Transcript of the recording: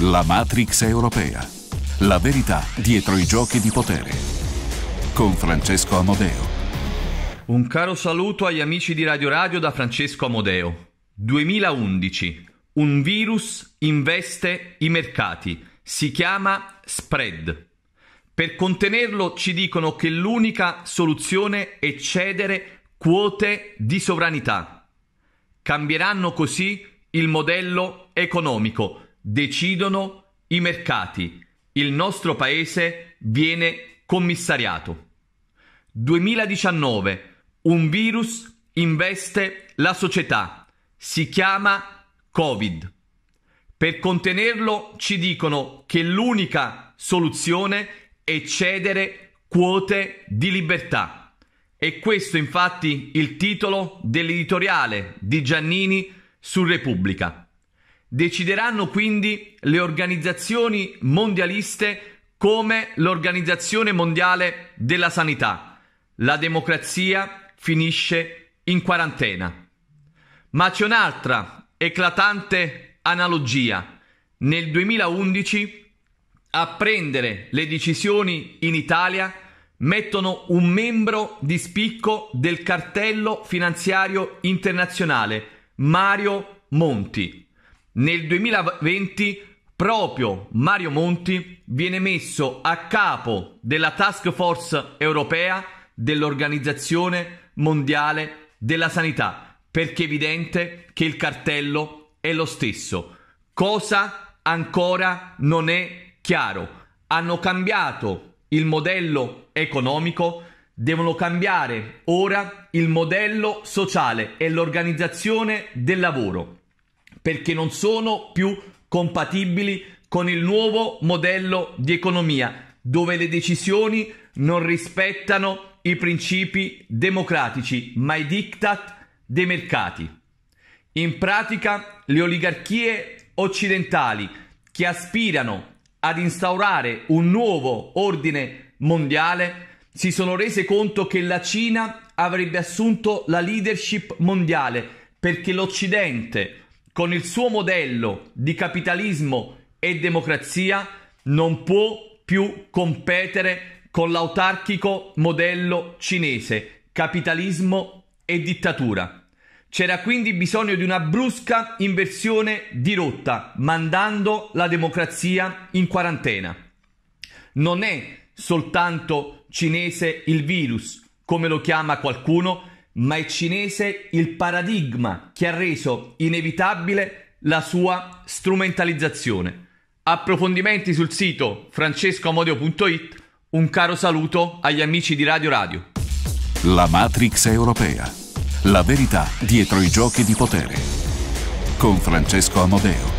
La Matrix europea. La verità dietro i giochi di potere. Con Francesco Amodeo. Un caro saluto agli amici di Radio Radio da Francesco Amodeo. 2011. Un virus investe i mercati. Si chiama spread. Per contenerlo ci dicono che l'unica soluzione è cedere quote di sovranità. Cambieranno così il modello economico decidono i mercati. Il nostro paese viene commissariato. 2019. Un virus investe la società. Si chiama Covid. Per contenerlo ci dicono che l'unica soluzione è cedere quote di libertà. E questo infatti il titolo dell'editoriale di Giannini su Repubblica. Decideranno quindi le organizzazioni mondialiste come l'Organizzazione Mondiale della Sanità. La democrazia finisce in quarantena. Ma c'è un'altra eclatante analogia. Nel 2011 a prendere le decisioni in Italia mettono un membro di spicco del cartello finanziario internazionale, Mario Monti. Nel 2020 proprio Mario Monti viene messo a capo della task force europea dell'Organizzazione Mondiale della Sanità, perché è evidente che il cartello è lo stesso. Cosa ancora non è chiaro. Hanno cambiato il modello economico, devono cambiare ora il modello sociale e l'organizzazione del lavoro perché non sono più compatibili con il nuovo modello di economia, dove le decisioni non rispettano i principi democratici, ma i diktat dei mercati. In pratica, le oligarchie occidentali che aspirano ad instaurare un nuovo ordine mondiale si sono rese conto che la Cina avrebbe assunto la leadership mondiale perché l'Occidente con il suo modello di capitalismo e democrazia non può più competere con l'autarchico modello cinese, capitalismo e dittatura. C'era quindi bisogno di una brusca inversione di rotta, mandando la democrazia in quarantena. Non è soltanto cinese il virus, come lo chiama qualcuno, ma è cinese il paradigma che ha reso inevitabile la sua strumentalizzazione. Approfondimenti sul sito francescoamodio.it. Un caro saluto agli amici di Radio Radio. La Matrix europea. La verità dietro i giochi di potere. Con Francesco Amodeo.